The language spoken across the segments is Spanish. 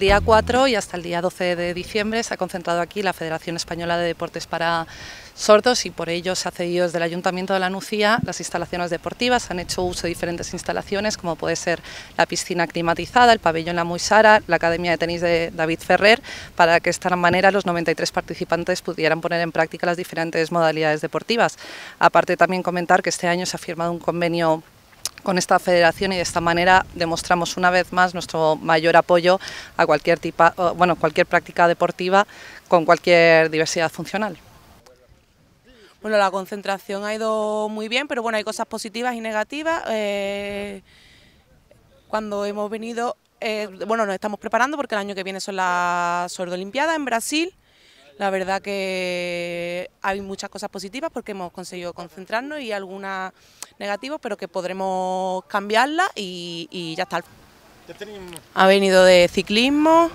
el día 4 y hasta el día 12 de diciembre se ha concentrado aquí la Federación Española de Deportes para sordos y por ello se ha cedido desde el Ayuntamiento de la Nucía las instalaciones deportivas, han hecho uso de diferentes instalaciones como puede ser la piscina climatizada, el pabellón La Muisara, la Academia de Tenis de David Ferrer, para que de esta manera los 93 participantes pudieran poner en práctica las diferentes modalidades deportivas. Aparte también comentar que este año se ha firmado un convenio con esta federación y de esta manera demostramos una vez más nuestro mayor apoyo a cualquier, tipo, bueno, cualquier práctica deportiva con cualquier diversidad funcional. Bueno, la concentración ha ido muy bien, pero bueno, hay cosas positivas y negativas. Eh, cuando hemos venido, eh, bueno, nos estamos preparando porque el año que viene son las Sordolimpiadas en Brasil. La verdad que hay muchas cosas positivas porque hemos conseguido concentrarnos y algunas negativas, pero que podremos cambiarlas y, ya está. Ha venido de ciclismo,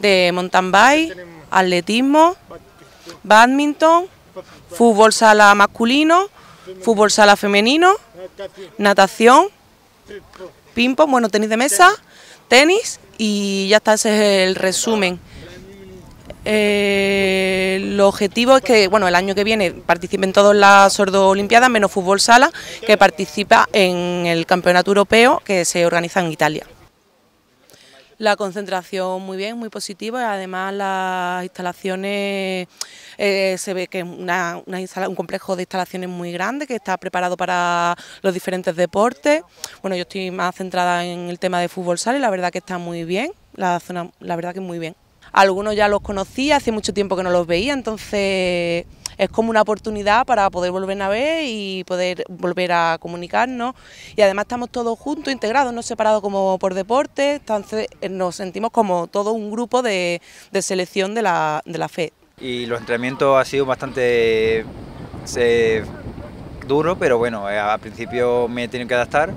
de mountain bike, atletismo, badminton, fútbol sala masculino, fútbol sala femenino, natación, ping pong, bueno, tenis de mesa, tenis y ya está, ese es el resumen. ...lo eh, el objetivo es que bueno el año que viene participen todos las sordo olimpiadas menos fútbol sala que participa en el campeonato europeo que se organiza en Italia. La concentración muy bien, muy positiva, y además las instalaciones, eh, se ve que es un complejo de instalaciones muy grande que está preparado para los diferentes deportes. Bueno, yo estoy más centrada en el tema de fútbol sala y la verdad que está muy bien, la zona, la verdad que muy bien. Algunos ya los conocía, hace mucho tiempo que no los veía, entonces es como una oportunidad para poder volver a ver y poder volver a comunicarnos. Y además estamos todos juntos, integrados, no separados como por deporte, entonces eh, nos sentimos como todo un grupo de, selección de la, de FED. Y los entrenamientos han sido bastante eh, duros, pero bueno, eh, al principio me he tenido que adaptar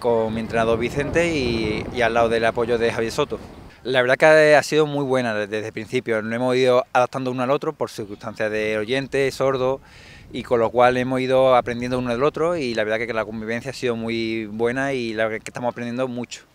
con mi entrenador Vicente y al lado del apoyo de Javier Soto. La verdad que ha eh, sido muy buena desde el principio, nos hemos ido adaptando uno al otro por circunstancias de oyente, sordo, y con lo cual hemos ido aprendiendo uno del otro y la verdad que la convivencia ha sido muy buena y la verdad que estamos aprendiendo mucho.